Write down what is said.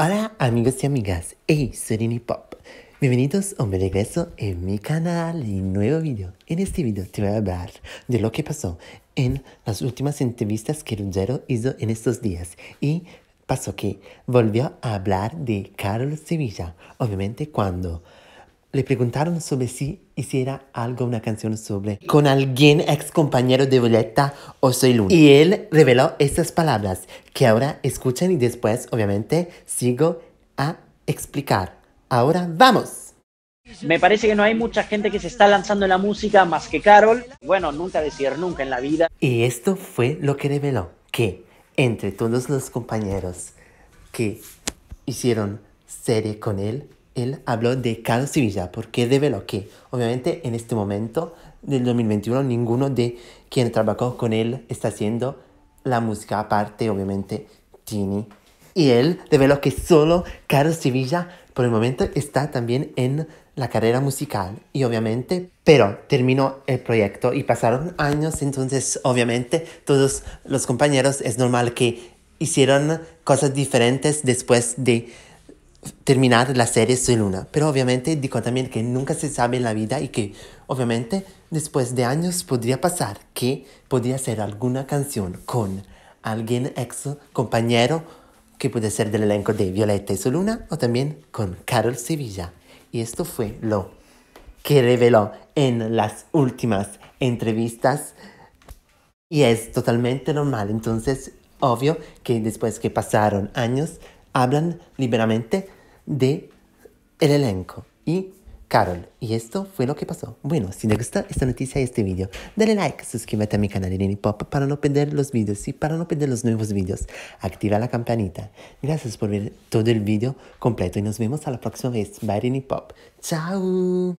Hola amigos y amigas, hey, soy Pop. Bienvenidos o me regreso en mi canal y nuevo video. En este video te voy a hablar de lo que pasó en las últimas entrevistas que Ruggero hizo en estos días y pasó que volvió a hablar de Carlos Sevilla, obviamente cuando le preguntaron sobre si hiciera algo una canción sobre con alguien ex compañero de Violeta o Soy Luna. Y él reveló estas palabras que ahora escuchan y después, obviamente, sigo a explicar. Ahora vamos. Me parece que no hay mucha gente que se está lanzando en la música más que Carol. Bueno, nunca decir nunca en la vida. Y esto fue lo que reveló, que entre todos los compañeros que hicieron serie con él, él habló de Carlos Sevilla porque reveló que, obviamente, en este momento del 2021, ninguno de quien trabajó con él está haciendo la música aparte, obviamente, Tini. Y él reveló que solo Carlos Sevilla, por el momento, está también en la carrera musical. Y obviamente, pero terminó el proyecto y pasaron años, entonces, obviamente, todos los compañeros es normal que hicieron cosas diferentes después de terminar la serie Soy Luna, Pero obviamente digo también que nunca se sabe en la vida y que obviamente después de años podría pasar que podría ser alguna canción con alguien ex compañero que puede ser del elenco de Violeta y Soy luna o también con Carol Sevilla. Y esto fue lo que reveló en las últimas entrevistas y es totalmente normal. Entonces, obvio que después que pasaron años, hablan liberamente de el elenco y Carol. Y esto fue lo que pasó. Bueno, si te gusta esta noticia y este video, dale like, suscríbete a mi canal de Pop para no perder los videos y para no perder los nuevos videos. Activa la campanita. Gracias por ver todo el video completo y nos vemos a la próxima vez. Bye Pop. Chao.